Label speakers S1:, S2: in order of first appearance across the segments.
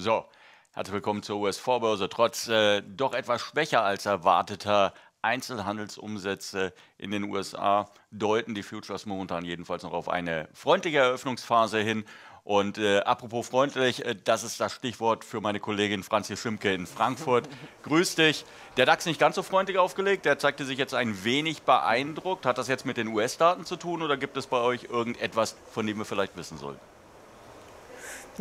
S1: So, herzlich willkommen zur US-Vorbörse. Trotz äh, doch etwas schwächer als erwarteter Einzelhandelsumsätze in den USA deuten die Futures momentan jedenfalls noch auf eine freundliche Eröffnungsphase hin. Und äh, apropos freundlich, äh, das ist das Stichwort für meine Kollegin Franzi Schimke in Frankfurt. Grüß dich. Der DAX nicht ganz so freundlich aufgelegt, der zeigte sich jetzt ein wenig beeindruckt. Hat das jetzt mit den US-Daten zu tun oder gibt es bei euch irgendetwas, von dem wir vielleicht wissen sollten?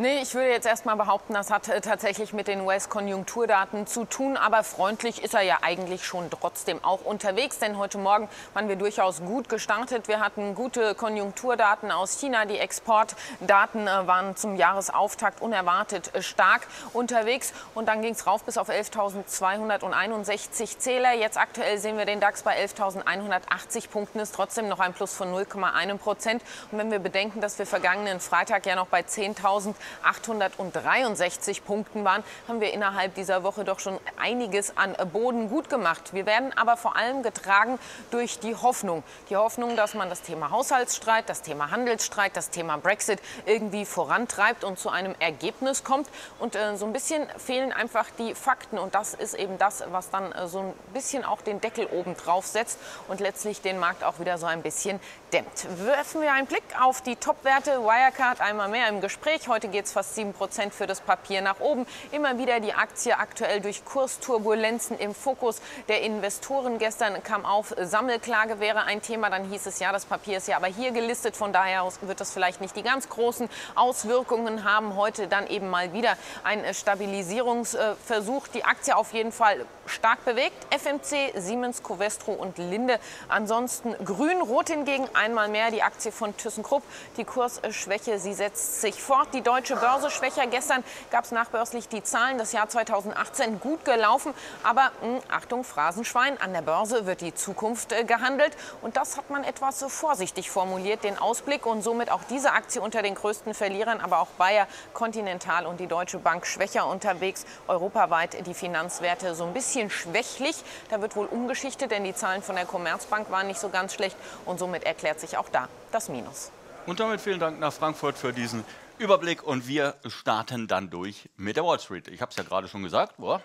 S2: Nee, ich würde jetzt erstmal behaupten, das hat äh, tatsächlich mit den US-Konjunkturdaten zu tun. Aber freundlich ist er ja eigentlich schon trotzdem auch unterwegs. Denn heute Morgen waren wir durchaus gut gestartet. Wir hatten gute Konjunkturdaten aus China. Die Exportdaten äh, waren zum Jahresauftakt unerwartet äh, stark unterwegs. Und dann ging es rauf bis auf 11.261 Zähler. Jetzt aktuell sehen wir den DAX bei 11.180 Punkten. Ist trotzdem noch ein Plus von 0,1 Prozent. Und wenn wir bedenken, dass wir vergangenen Freitag ja noch bei 10.000 863 Punkten waren, haben wir innerhalb dieser Woche doch schon einiges an Boden gut gemacht. Wir werden aber vor allem getragen durch die Hoffnung. Die Hoffnung, dass man das Thema Haushaltsstreit, das Thema Handelsstreit, das Thema Brexit irgendwie vorantreibt und zu einem Ergebnis kommt. Und äh, so ein bisschen fehlen einfach die Fakten. Und das ist eben das, was dann äh, so ein bisschen auch den Deckel oben drauf setzt und letztlich den Markt auch wieder so ein bisschen gedämmt. Werfen wir einen Blick auf die Top-Werte. Wirecard einmal mehr im Gespräch. Heute geht es fast 7% für das Papier nach oben. Immer wieder die Aktie aktuell durch Kursturbulenzen im Fokus der Investoren. Gestern kam auf, Sammelklage wäre ein Thema. Dann hieß es, ja, das Papier ist ja aber hier gelistet. Von daher wird das vielleicht nicht die ganz großen Auswirkungen haben. Heute dann eben mal wieder ein äh, Stabilisierungsversuch. Die Aktie auf jeden Fall stark bewegt. FMC, Siemens, Covestro und Linde. Ansonsten grün, rot hingegen einmal mehr die Aktie von ThyssenKrupp. Die Kursschwäche, sie setzt sich fort. Die deutsche Börse schwächer. Gestern gab es nachbörslich die Zahlen. Das Jahr 2018 gut gelaufen. Aber mh, hm, Achtung, Phrasenschwein. An der Börse wird die Zukunft äh, gehandelt. Und das hat man etwas so äh, vorsichtig formuliert, den Ausblick. Und somit auch diese Aktie unter den größten Verlierern. Aber auch Bayer, Continental und die Deutsche Bank schwächer unterwegs. Europaweit die Finanzwerte so ein bisschen schwächlich. Da wird wohl umgeschichtet, denn die Zahlen von der Commerzbank waren nicht so ganz schlecht. Und somit erklärt erklärt sich auch da das Minus.
S1: Und damit vielen Dank nach Frankfurt für diesen Überblick und wir starten dann durch mit der Wall Street. Ich habe es ja gerade schon gesagt, boah,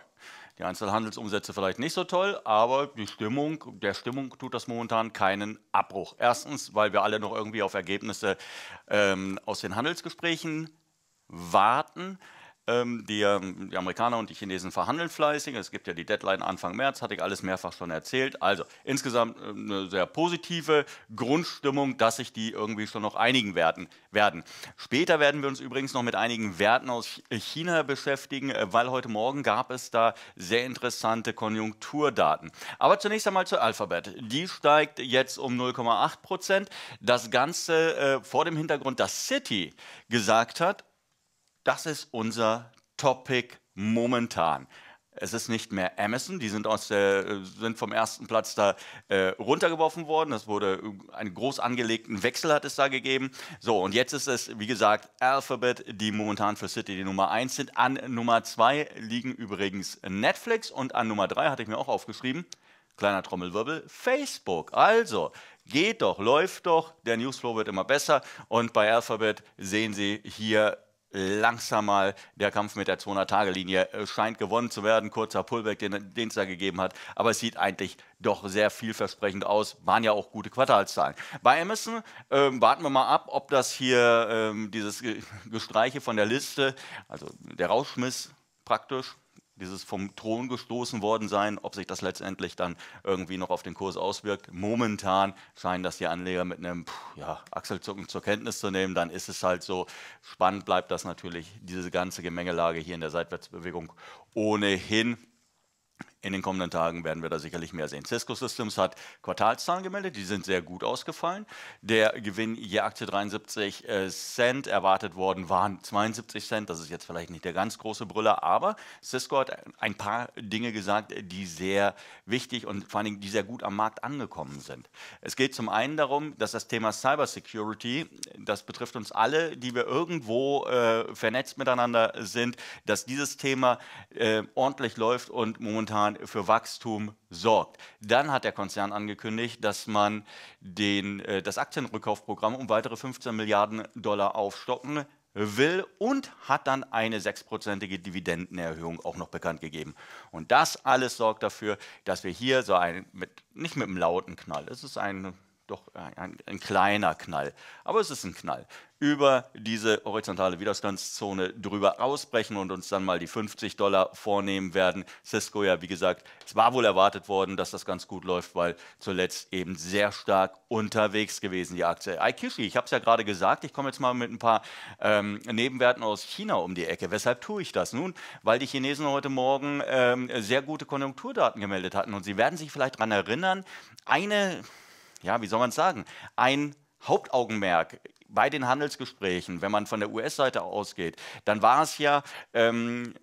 S1: die Einzelhandelsumsätze vielleicht nicht so toll, aber die Stimmung, der Stimmung tut das momentan keinen Abbruch. Erstens, weil wir alle noch irgendwie auf Ergebnisse ähm, aus den Handelsgesprächen warten. Ähm, die, ähm, die, Amerikaner und die Chinesen verhandeln fleißig. Es gibt ja die Deadline Anfang März, hatte ich alles mehrfach schon erzählt. Also insgesamt äh, eine sehr positive Grundstimmung, dass sich die irgendwie schon noch einigen werden. Später werden wir uns übrigens noch mit einigen Werten aus äh, China beschäftigen, äh, weil heute Morgen gab es da sehr interessante Konjunkturdaten. Aber zunächst einmal zur Alphabet. Die steigt jetzt um 0,8 Prozent. Das Ganze äh, vor dem Hintergrund, dass City gesagt hat, das ist unser Topic momentan. Es ist nicht mehr Amazon, die sind, aus der, sind vom ersten Platz da äh, runtergeworfen worden. Das wurde einen groß angelegten Wechsel hat es da gegeben. So, und jetzt ist es, wie gesagt, Alphabet, die momentan für City die Nummer 1 sind. An Nummer 2 liegen übrigens Netflix und an Nummer 3 hatte ich mir auch aufgeschrieben, kleiner Trommelwirbel, Facebook. Also, geht doch, läuft doch, der Newsflow wird immer besser und bei Alphabet sehen Sie hier langsam mal der Kampf mit der 200-Tage-Linie äh, scheint gewonnen zu werden. Kurzer Pullback, den, den es da gegeben hat. Aber es sieht eigentlich doch sehr vielversprechend aus. Waren ja auch gute Quartalszahlen. Bei Emerson ähm, warten wir mal ab, ob das hier ähm, dieses Gestreiche von der Liste, also der Rauschmiss praktisch, dieses vom Thron gestoßen worden sein, ob sich das letztendlich dann irgendwie noch auf den Kurs auswirkt. Momentan scheinen das die Anleger mit einem ja, Achselzucken zur Kenntnis zu nehmen. Dann ist es halt so. Spannend bleibt das natürlich, diese ganze Gemengelage hier in der Seitwärtsbewegung ohnehin in den kommenden Tagen werden wir da sicherlich mehr sehen. Cisco Systems hat Quartalszahlen gemeldet, die sind sehr gut ausgefallen. Der Gewinn je Aktie 73 äh, Cent erwartet worden waren 72 Cent. Das ist jetzt vielleicht nicht der ganz große Brüller, aber Cisco hat ein paar Dinge gesagt, die sehr wichtig und vor allen Dingen die sehr gut am Markt angekommen sind. Es geht zum einen darum, dass das Thema Cybersecurity, das betrifft uns alle, die wir irgendwo äh, vernetzt miteinander sind, dass dieses Thema äh, ordentlich läuft und momentan man für Wachstum sorgt. Dann hat der Konzern angekündigt, dass man den, äh, das Aktienrückkaufprogramm um weitere 15 Milliarden Dollar aufstocken will und hat dann eine sechsprozentige Dividendenerhöhung auch noch bekannt gegeben. Und das alles sorgt dafür, dass wir hier so ein, mit, nicht mit einem lauten Knall, es ist ein doch ein, ein, kleiner Knall, aber es ist ein Knall, über diese horizontale Widerstandszone drüber ausbrechen und uns dann mal die 50 Dollar vornehmen werden. Cisco ja, wie gesagt, es war wohl erwartet worden, dass das ganz gut läuft, weil zuletzt eben sehr stark unterwegs gewesen die Aktie. Aikishi, ich habe es ja gerade gesagt, ich komme jetzt mal mit ein paar ähm, Nebenwerten aus China um die Ecke. Weshalb tue ich das? Nun, weil die Chinesen heute Morgen ähm, sehr gute Konjunkturdaten gemeldet hatten und Sie werden sich vielleicht daran erinnern, eine ja, wie soll man es sagen, ein Hauptaugenmerk bei den Handelsgesprächen, wenn man von der US-Seite ausgeht, dann war es ja ähm,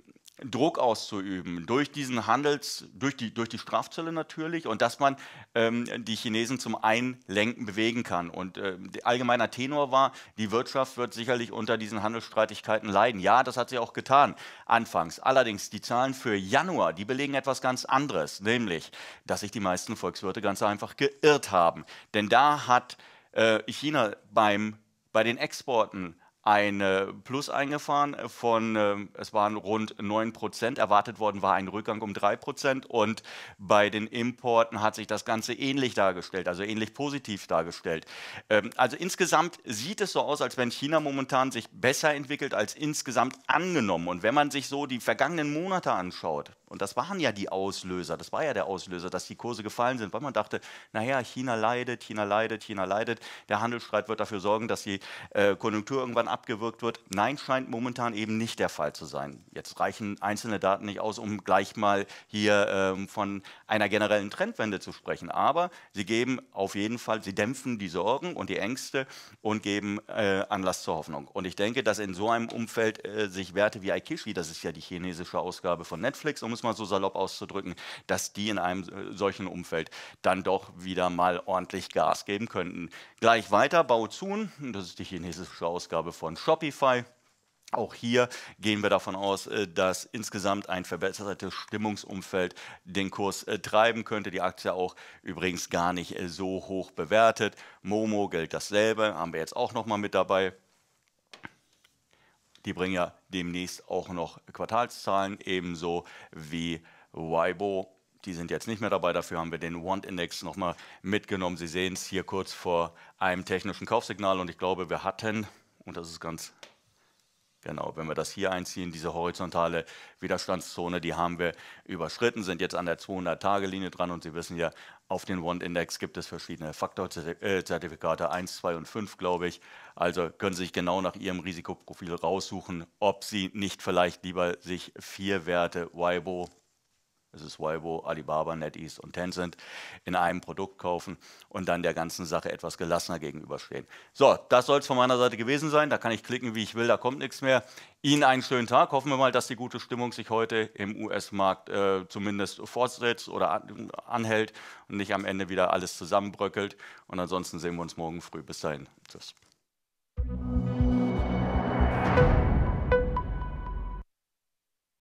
S1: Druck auszuüben durch diesen Handels, durch die, durch die Strafzölle natürlich und dass man ähm, die Chinesen zum Einlenken bewegen kann. Und äh, allgemeiner Tenor war, die Wirtschaft wird sicherlich unter diesen Handelsstreitigkeiten leiden. Ja, das hat sie auch getan anfangs. Allerdings die Zahlen für Januar, die belegen etwas ganz anderes, nämlich, dass sich die meisten Volkswirte ganz einfach geirrt haben. Denn da hat äh, China beim, bei den Exporten ein Plus eingefahren von, äh, es waren rund 9 Prozent, erwartet worden war ein Rückgang um 3 Prozent und bei den Importen hat sich das Ganze ähnlich dargestellt, also ähnlich positiv dargestellt. Ähm, also insgesamt sieht es so aus, als wenn China momentan sich besser entwickelt als insgesamt angenommen. Und wenn man sich so die vergangenen Monate anschaut, und das waren ja die Auslöser, das war ja der Auslöser, dass die Kurse gefallen sind, weil man dachte, naja, China leidet, China leidet, China leidet, der Handelsstreit wird dafür sorgen, dass die äh, Konjunktur irgendwann abgewirkt wird. Nein, scheint momentan eben nicht der Fall zu sein. Jetzt reichen einzelne Daten nicht aus, um gleich mal hier ähm, von einer generellen Trendwende zu sprechen, aber sie geben auf jeden Fall, sie dämpfen die Sorgen und die Ängste und geben äh, Anlass zur Hoffnung. Und ich denke, dass in so einem Umfeld äh, sich Werte wie Aikishi, das ist ja die chinesische Ausgabe von Netflix, um es es mal so salopp auszudrücken, dass die in einem äh, solchen Umfeld dann doch wieder mal ordentlich Gas geben könnten. Gleich weiter, Baozun, das ist die chinesische Ausgabe von Shopify. Auch hier gehen wir davon aus, äh, dass insgesamt ein verbessertes Stimmungsumfeld den Kurs äh, treiben könnte. Die Aktie auch übrigens gar nicht so hoch bewertet. Momo gilt dasselbe, haben wir jetzt auch nochmal mit dabei. Die bringen ja demnächst auch noch Quartalszahlen, ebenso wie Weibo. Die sind jetzt nicht mehr dabei, dafür haben wir den Want-Index nochmal mitgenommen. Sie sehen es hier kurz vor einem technischen Kaufsignal und ich glaube, wir hatten, und das ist ganz Genau, wenn wir das hier einziehen, diese horizontale Widerstandszone, die haben wir überschritten, sind jetzt an der 200-Tage-Linie dran und Sie wissen ja, auf den Wand-Index gibt es verschiedene Faktorzertifikate äh, 1, 2 und 5, glaube ich. Also können Sie sich genau nach Ihrem Risikoprofil raussuchen, ob Sie nicht vielleicht lieber sich vier Werte WIBO es ist Weibo, Alibaba, NetEase und Tencent, in einem Produkt kaufen und dann der ganzen Sache etwas gelassener gegenüberstehen. So, das soll es von meiner Seite gewesen sein. Da kann ich klicken, wie ich will, da kommt nichts mehr. Ihnen einen schönen Tag. Hoffen wir mal, dass die gute Stimmung sich heute im US-Markt äh, zumindest fortsetzt oder an, anhält und nicht am Ende wieder alles zusammenbröckelt. Und ansonsten sehen wir uns morgen früh. Bis dahin. Tschüss.